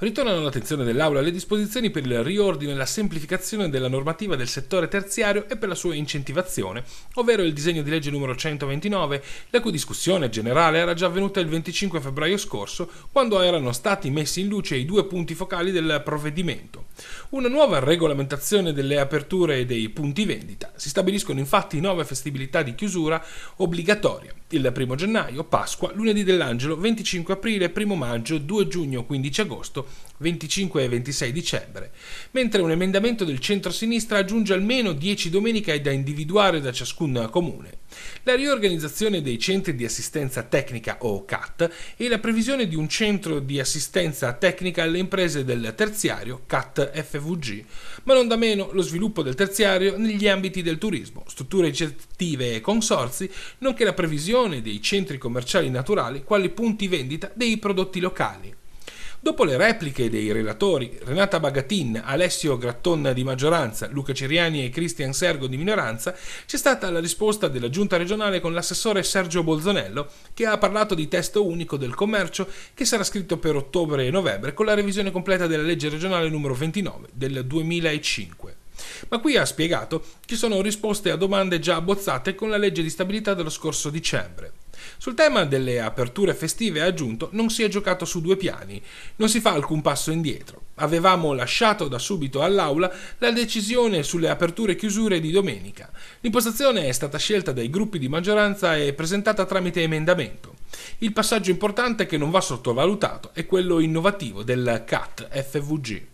Ritornano all'attenzione dell'Aula le disposizioni per il riordino e la semplificazione della normativa del settore terziario e per la sua incentivazione, ovvero il disegno di legge numero 129, la cui discussione generale era già avvenuta il 25 febbraio scorso, quando erano stati messi in luce i due punti focali del provvedimento. Una nuova regolamentazione delle aperture e dei punti vendita si stabiliscono infatti nove festività di chiusura obbligatorie. il 1 gennaio, Pasqua, lunedì dell'Angelo, 25 aprile, 1 maggio, 2 giugno, 15 agosto, 25 e 26 dicembre, mentre un emendamento del centro-sinistra aggiunge almeno 10 domeniche da individuare da ciascun comune. La riorganizzazione dei centri di assistenza tecnica o CAT e la previsione di un centro di assistenza tecnica alle imprese del terziario CAT FVG, ma non da meno lo sviluppo del terziario negli ambiti del turismo, strutture ricettive e consorzi, nonché la previsione dei centri commerciali naturali quali punti vendita dei prodotti locali. Dopo le repliche dei relatori Renata Bagatin, Alessio Grattonna di maggioranza, Luca Ciriani e Cristian Sergo di minoranza, c'è stata la risposta della giunta regionale con l'assessore Sergio Bolzonello che ha parlato di testo unico del commercio che sarà scritto per ottobre e novembre con la revisione completa della legge regionale numero 29 del 2005. Ma qui ha spiegato che sono risposte a domande già abbozzate con la legge di stabilità dello scorso dicembre. Sul tema delle aperture festive, ha aggiunto, non si è giocato su due piani, non si fa alcun passo indietro. Avevamo lasciato da subito all'Aula la decisione sulle aperture e chiusure di domenica. L'impostazione è stata scelta dai gruppi di maggioranza e presentata tramite emendamento. Il passaggio importante che non va sottovalutato è quello innovativo del CAT FVG.